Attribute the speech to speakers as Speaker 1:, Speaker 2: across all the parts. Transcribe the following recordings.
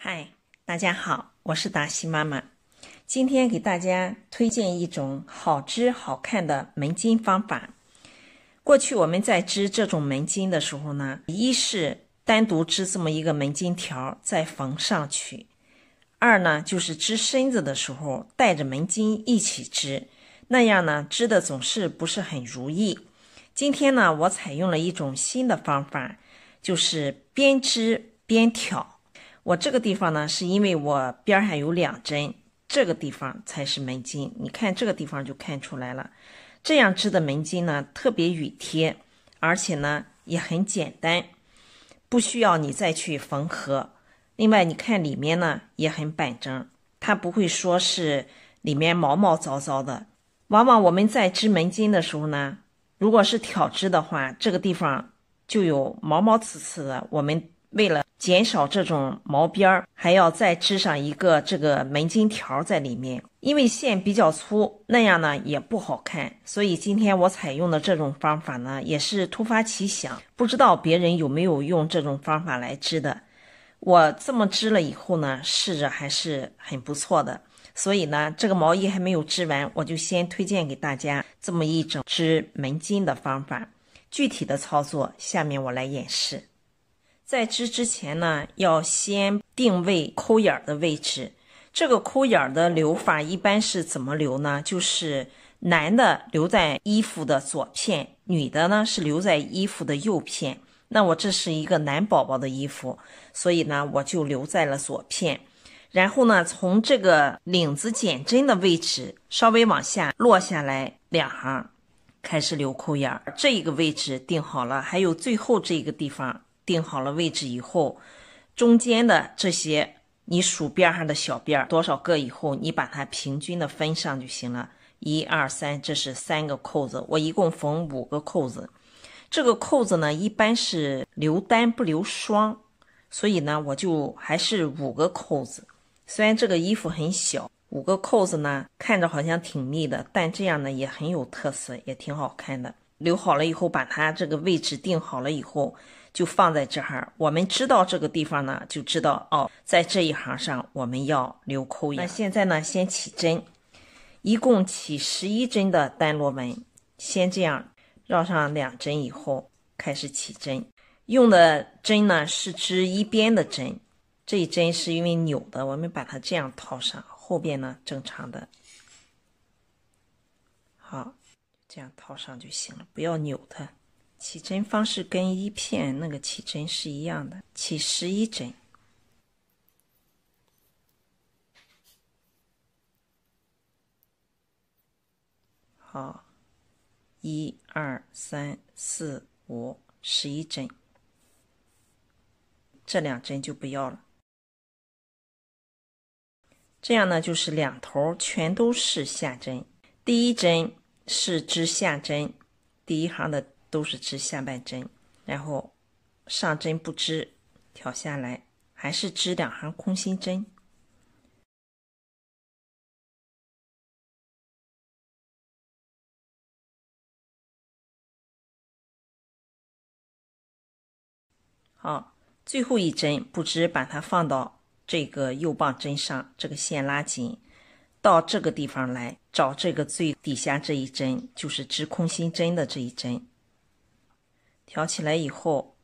Speaker 1: 嗨，大家好，我是达西妈妈。今天给大家推荐一种好织好看的门襟方法。过去我们在织这种门襟的时候呢，一是单独织这么一个门襟条再缝上去；二呢就是织身子的时候带着门襟一起织，那样呢织的总是不是很如意。今天呢我采用了一种新的方法，就是边织边挑。我这个地方呢，是因为我边上有两针，这个地方才是门襟。你看这个地方就看出来了。这样织的门襟呢，特别与贴，而且呢也很简单，不需要你再去缝合。另外，你看里面呢也很板正，它不会说是里面毛毛糟糟的。往往我们在织门襟的时候呢，如果是挑织的话，这个地方就有毛毛刺刺的。我们为了减少这种毛边儿，还要再织上一个这个门襟条在里面，因为线比较粗，那样呢也不好看。所以今天我采用的这种方法呢，也是突发奇想，不知道别人有没有用这种方法来织的。我这么织了以后呢，试着还是很不错的。所以呢，这个毛衣还没有织完，我就先推荐给大家这么一种织门襟的方法。具体的操作，下面我来演示。在织之前呢，要先定位扣眼儿的位置。这个扣眼儿的留法一般是怎么留呢？就是男的留在衣服的左片，女的呢是留在衣服的右片。那我这是一个男宝宝的衣服，所以呢我就留在了左片。然后呢，从这个领子减针的位置稍微往下落下来两行，开始留扣眼儿。这一个位置定好了，还有最后这个地方。定好了位置以后，中间的这些你数边上的小辫儿多少个以后，你把它平均的分上就行了。一二三，这是三个扣子，我一共缝五个扣子。这个扣子呢，一般是留单不留双，所以呢，我就还是五个扣子。虽然这个衣服很小，五个扣子呢看着好像挺密的，但这样呢也很有特色，也挺好看的。留好了以后，把它这个位置定好了以后，就放在这儿。我们知道这个地方呢，就知道哦，在这一行上我们要留扣眼。那现在呢，先起针，一共起十一针的单螺纹。先这样绕上两针以后，开始起针。用的针呢是织一边的针，这一针是因为扭的，我们把它这样套上，后边呢正常的。好。这样套上就行了，不要扭它。起针方式跟一片那个起针是一样的，起十一针。好，一二三四五，十一针。这两针就不要了。这样呢，就是两头全都是下针。第一针。是织下针，第一行的都是织下半针，然后上针不织，挑下来，还是织两行空心针。好，最后一针不织，把它放到这个右棒针上，这个线拉紧。到这个地方来找这个最底下这一针，就是织空心针的这一针。挑起来以后，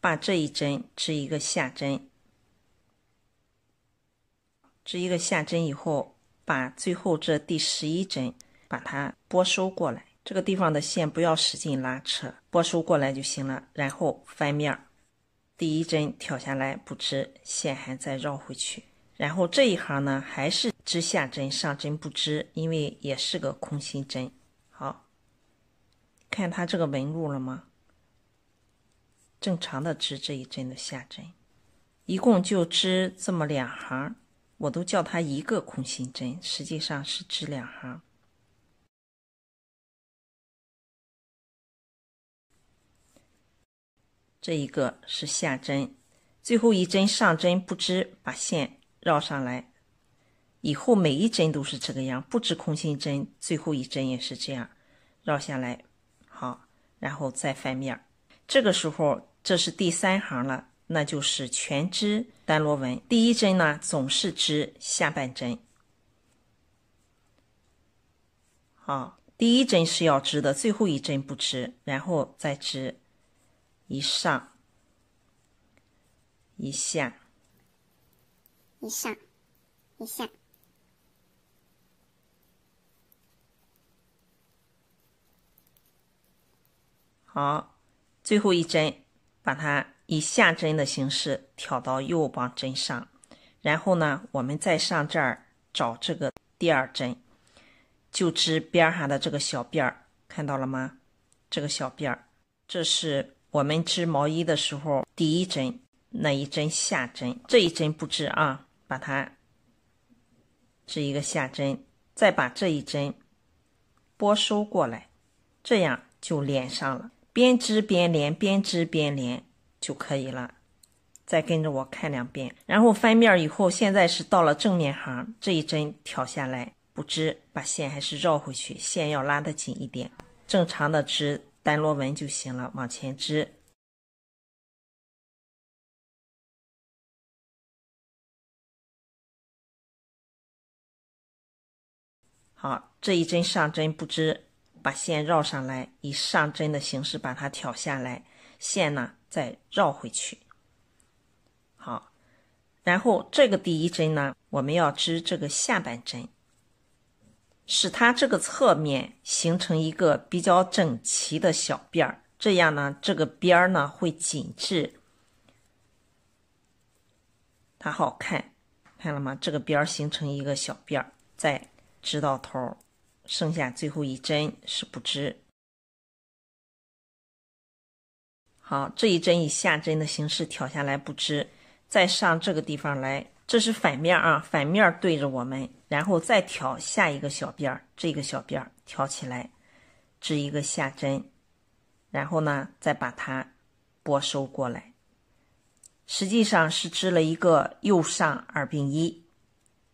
Speaker 1: 把这一针织一个下针，织一个下针以后，把最后这第十一针把它拨收过来。这个地方的线不要使劲拉扯，拨收过来就行了。然后翻面，第一针挑下来不织，线还再绕回去。然后这一行呢，还是。织下针，上针不织，因为也是个空心针。好看它这个纹路了吗？正常的织这一针的下针，一共就织这么两行，我都叫它一个空心针，实际上是织两行。这一个是下针，最后一针上针不织，把线绕上来。以后每一针都是这个样，不织空心针，最后一针也是这样绕下来。好，然后再翻面。这个时候这是第三行了，那就是全织单螺纹。第一针呢总是织下半针。好，第一针是要织的，最后一针不织，然后再织一上一下，一上一下。好，最后一针，把它以下针的形式挑到右棒针上，然后呢，我们再上这儿找这个第二针，就织边儿上的这个小辫儿，看到了吗？这个小辫儿，这是我们织毛衣的时候第一针那一针下针，这一针不织啊，把它织一个下针，再把这一针拨收过来，这样就连上了。边织边连，边织边连就可以了。再跟着我看两遍，然后翻面以后，现在是到了正面行，这一针挑下来不织，把线还是绕回去，线要拉得紧一点。正常的织单螺纹就行了，往前织。好，这一针上针不织。把线绕上来，以上针的形式把它挑下来，线呢再绕回去。好，然后这个第一针呢，我们要织这个下半针，使它这个侧面形成一个比较整齐的小辫儿，这样呢，这个边儿呢会紧致，它好看。看了吗？这个边儿形成一个小辫儿，再织到头儿。剩下最后一针是不织，好，这一针以下针的形式挑下来不织，再上这个地方来，这是反面啊，反面对着我们，然后再挑下一个小辫儿，这个小辫儿挑起来，织一个下针，然后呢再把它拨收过来，实际上是织了一个右上二并一，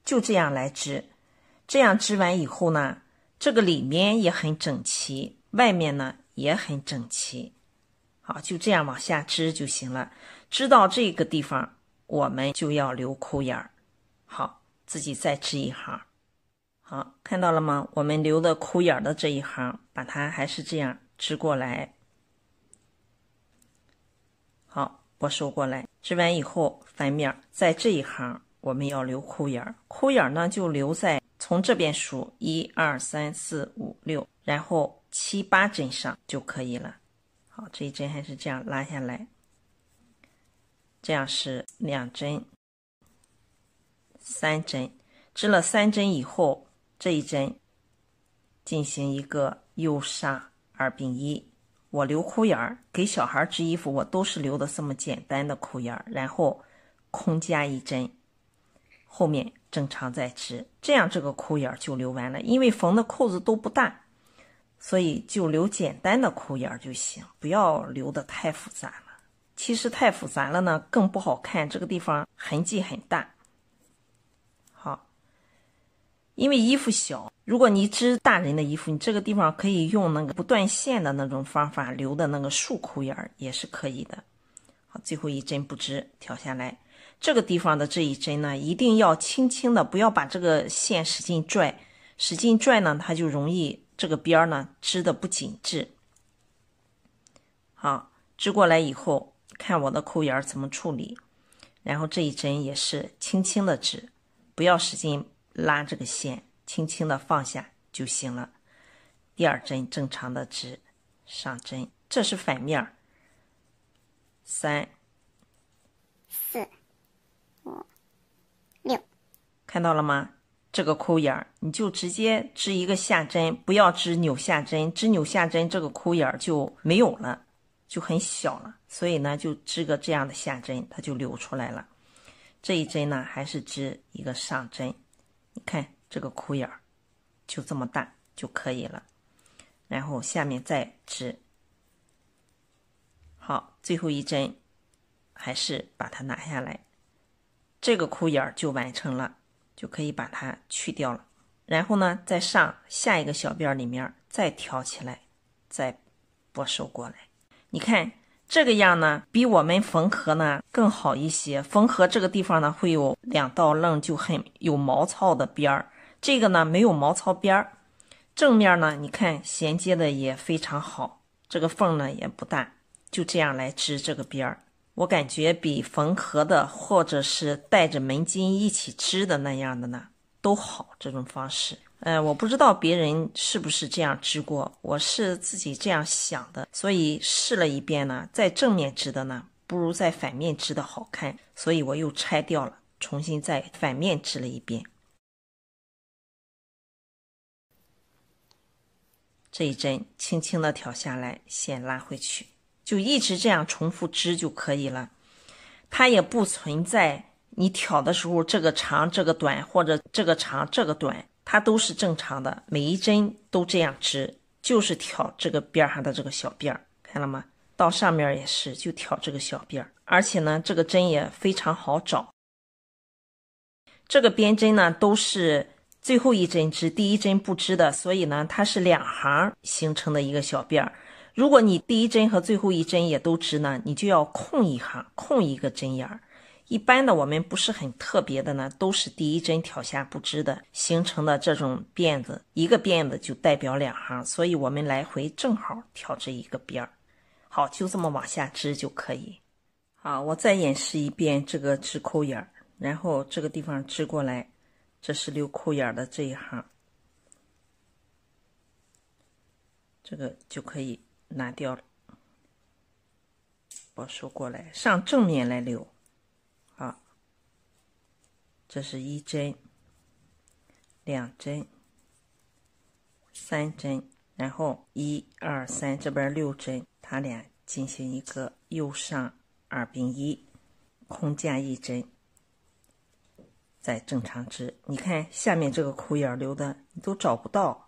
Speaker 1: 就这样来织，这样织完以后呢。这个里面也很整齐，外面呢也很整齐，好，就这样往下织就行了。织到这个地方，我们就要留空眼儿。好，自己再织一行。好，看到了吗？我们留的空眼儿的这一行，把它还是这样织过来。好，我收过来，织完以后翻面，在这一行。我们要留裤眼儿，裤眼儿呢就留在从这边数一二三四五六，然后七八针上就可以了。好，这一针还是这样拉下来，这样是两针，三针，织了三针以后，这一针进行一个右纱二并一。我留裤眼儿，给小孩织衣服，我都是留的这么简单的裤眼儿，然后空加一针。后面正常再织，这样这个裤眼儿就留完了。因为缝的扣子都不大，所以就留简单的裤眼儿就行，不要留的太复杂了。其实太复杂了呢，更不好看，这个地方痕迹很大。好，因为衣服小，如果你织大人的衣服，你这个地方可以用那个不断线的那种方法留的那个竖裤眼儿也是可以的。好，最后一针不织，挑下来。这个地方的这一针呢，一定要轻轻的，不要把这个线使劲拽，使劲拽呢，它就容易这个边儿呢织的不紧致。好，织过来以后，看我的扣眼怎么处理，然后这一针也是轻轻的织，不要使劲拉这个线，轻轻的放下就行了。第二针正常的织，上针，这是反面。三，四。六，看到了吗？这个窟眼儿，你就直接织一个下针，不要织扭下针，织扭下针，这个窟眼儿就没有了，就很小了。所以呢，就织个这样的下针，它就流出来了。这一针呢，还是织一个上针。你看这个窟眼儿，就这么大就可以了。然后下面再织。好，最后一针，还是把它拿下来。这个窟眼儿就完成了，就可以把它去掉了。然后呢，再上下一个小辫儿里面再挑起来，再拨收过来。你看这个样呢，比我们缝合呢更好一些。缝合这个地方呢，会有两道棱，就很有毛糙的边儿。这个呢，没有毛糙边儿。正面呢，你看衔接的也非常好，这个缝呢也不大。就这样来织这个边儿。我感觉比缝合的，或者是带着门襟一起织的那样的呢，都好这种方式。呃，我不知道别人是不是这样织过，我是自己这样想的，所以试了一遍呢，在正面织的呢，不如在反面织的好看，所以我又拆掉了，重新在反面织了一遍。这一针轻轻的挑下来，线拉回去。就一直这样重复织就可以了，它也不存在你挑的时候这个长这个短或者这个长这个短，它都是正常的，每一针都这样织，就是挑这个边上的这个小辫儿，看了吗？到上面也是就挑这个小辫儿，而且呢这个针也非常好找。这个边针呢都是最后一针织，第一针不织的，所以呢它是两行形成的一个小辫儿。如果你第一针和最后一针也都织呢，你就要空一行，空一个针眼儿。一般的我们不是很特别的呢，都是第一针挑下不织的，形成的这种辫子，一个辫子就代表两行，所以我们来回正好挑这一个边儿。好，就这么往下织就可以。好，我再演示一遍这个织扣眼儿，然后这个地方织过来，这是留扣眼的这一行，这个就可以。拿掉了，我数过来，上正面来留。啊，这是一针、两针、三针，然后一二三这边六针，它俩进行一个右上二并一，空加一针，再正常织。你看下面这个空眼留的，你都找不到。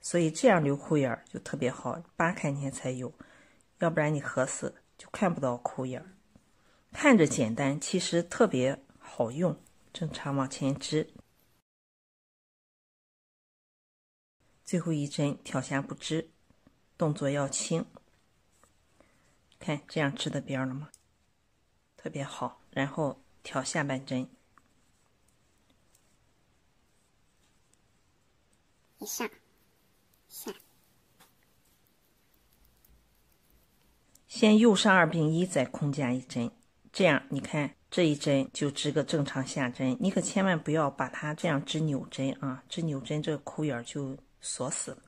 Speaker 1: 所以这样留裤眼儿就特别好，扒开针才有，要不然你合死就看不到裤眼儿。看着简单，其实特别好用。正常往前织，最后一针挑下不织，动作要轻。看这样织的边了吗？特别好。然后挑下半针，一下。下，先右上二并一，再空加一针，这样你看这一针就织个正常下针，你可千万不要把它这样织扭针啊，织扭针这个窟眼儿就锁死了。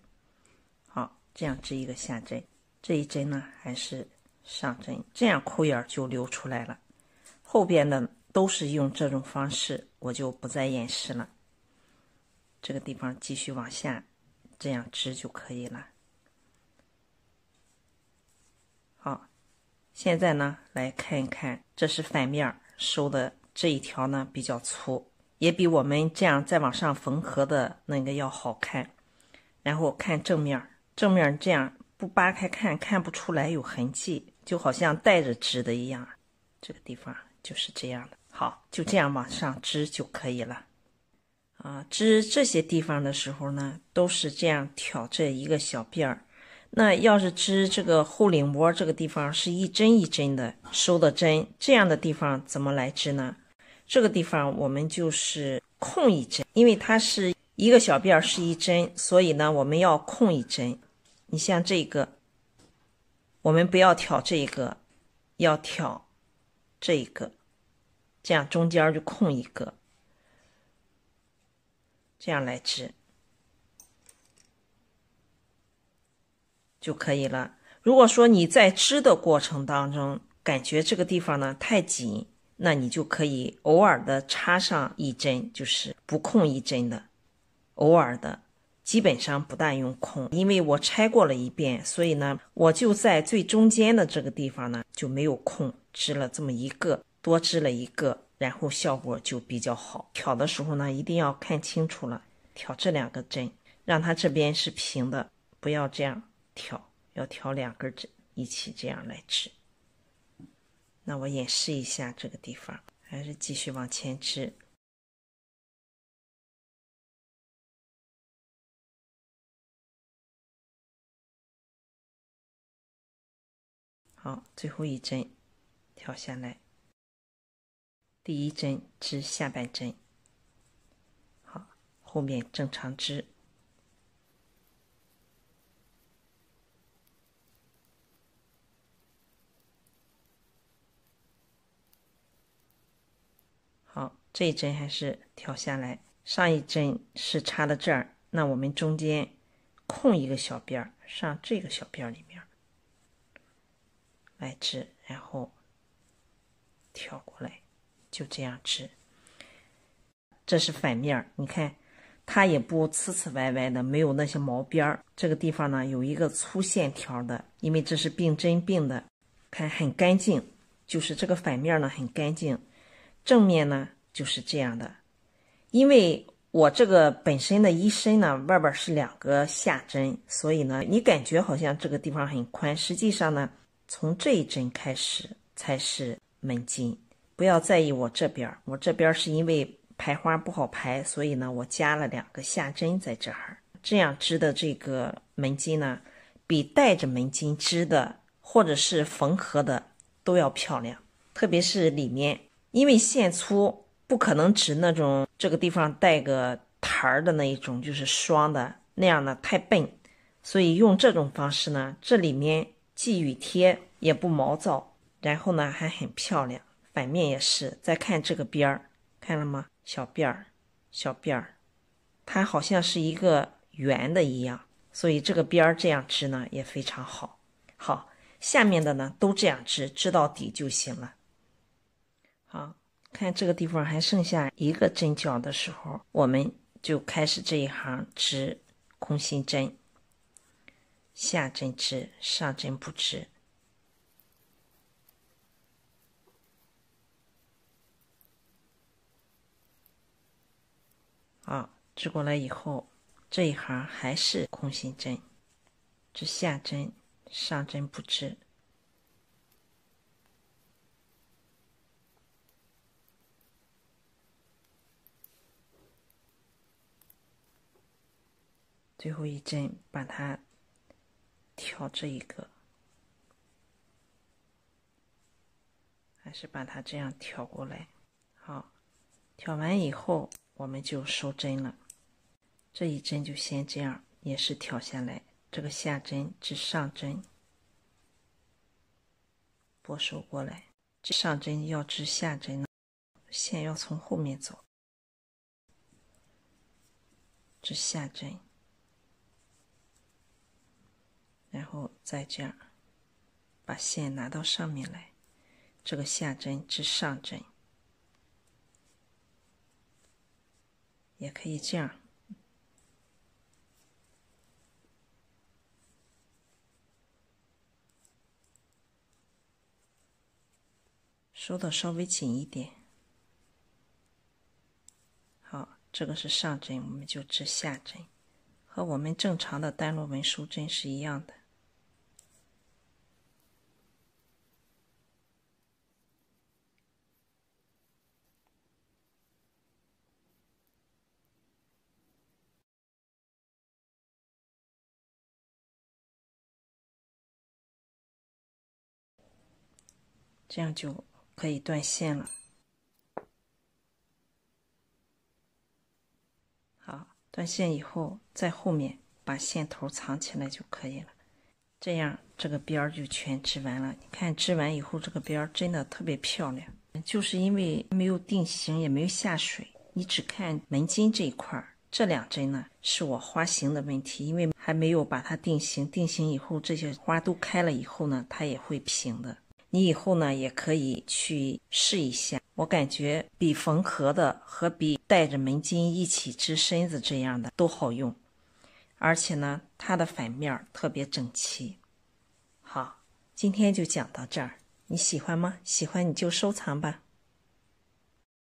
Speaker 1: 好，这样织一个下针，这一针呢还是上针，这样窟眼儿就留出来了。后边的都是用这种方式，我就不再演示了。这个地方继续往下。这样织就可以了。好，现在呢，来看一看，这是反面收的这一条呢，比较粗，也比我们这样再往上缝合的那个要好看。然后看正面，正面这样不扒开看看不出来有痕迹，就好像带着织的一样。这个地方就是这样的。好，就这样往上织就可以了。啊，织这些地方的时候呢，都是这样挑这一个小辫儿。那要是织这个后领窝这个地方是一针一针的收的针，这样的地方怎么来织呢？这个地方我们就是空一针，因为它是一个小辫儿是一针，所以呢我们要空一针。你像这个，我们不要挑这一个，要挑这一个，这样中间就空一个。这样来织就可以了。如果说你在织的过程当中感觉这个地方呢太紧，那你就可以偶尔的插上一针，就是不空一针的。偶尔的，基本上不但用空，因为我拆过了一遍，所以呢，我就在最中间的这个地方呢就没有空织了，这么一个多织了一个。然后效果就比较好。挑的时候呢，一定要看清楚了，挑这两个针，让它这边是平的，不要这样挑，要挑两根针一起这样来织。那我演示一下这个地方，还是继续往前织。好，最后一针挑下来。第一针织下半针，好，后面正常织。好，这一针还是挑下来，上一针是插到这儿，那我们中间空一个小边儿，上这个小边儿里面来织，然后挑过来。就这样织，这是反面儿，你看，它也不呲呲歪歪的，没有那些毛边儿。这个地方呢有一个粗线条的，因为这是并针并的，看很干净。就是这个反面呢很干净，正面呢就是这样的。因为我这个本身的一身呢外边是两个下针，所以呢你感觉好像这个地方很宽，实际上呢从这一针开始才是门襟。不要在意我这边儿，我这边是因为排花不好排，所以呢，我加了两个下针在这儿，这样织的这个门襟呢，比带着门襟织的或者是缝合的都要漂亮。特别是里面，因为线粗，不可能织那种这个地方带个台儿的那一种，就是双的那样呢太笨，所以用这种方式呢，这里面既与贴也不毛躁，然后呢还很漂亮。反面也是，再看这个边儿，看了吗？小辫儿，小辫儿，它好像是一个圆的一样，所以这个边儿这样织呢也非常好。好，下面的呢都这样织，织到底就行了。好，看这个地方还剩下一个针脚的时候，我们就开始这一行织空心针，下针织，上针不织。好，织过来以后，这一行还是空心针，织下针上针不织，最后一针把它挑这一个，还是把它这样挑过来。好，挑完以后。我们就收针了，这一针就先这样，也是挑下来，这个下针织上针，拨手过来，这上针要织下针呢，线要从后面走，织下针，然后再这样，把线拿到上面来，这个下针织上针。也可以这样，收的稍微紧一点。好，这个是上针，我们就织下针，和我们正常的单螺纹收针是一样的。这样就可以断线了。好，断线以后，在后面把线头藏起来就可以了。这样这个边儿就全织完了。你看，织完以后这个边儿真的特别漂亮，就是因为没有定型，也没有下水。你只看门襟这一块儿，这两针呢是我花型的问题，因为还没有把它定型。定型以后，这些花都开了以后呢，它也会平的。你以后呢也可以去试一下，我感觉比缝合的和比带着门襟一起织身子这样的都好用，而且呢它的反面特别整齐。好，今天就讲到这儿，你喜欢吗？喜欢你就收藏吧。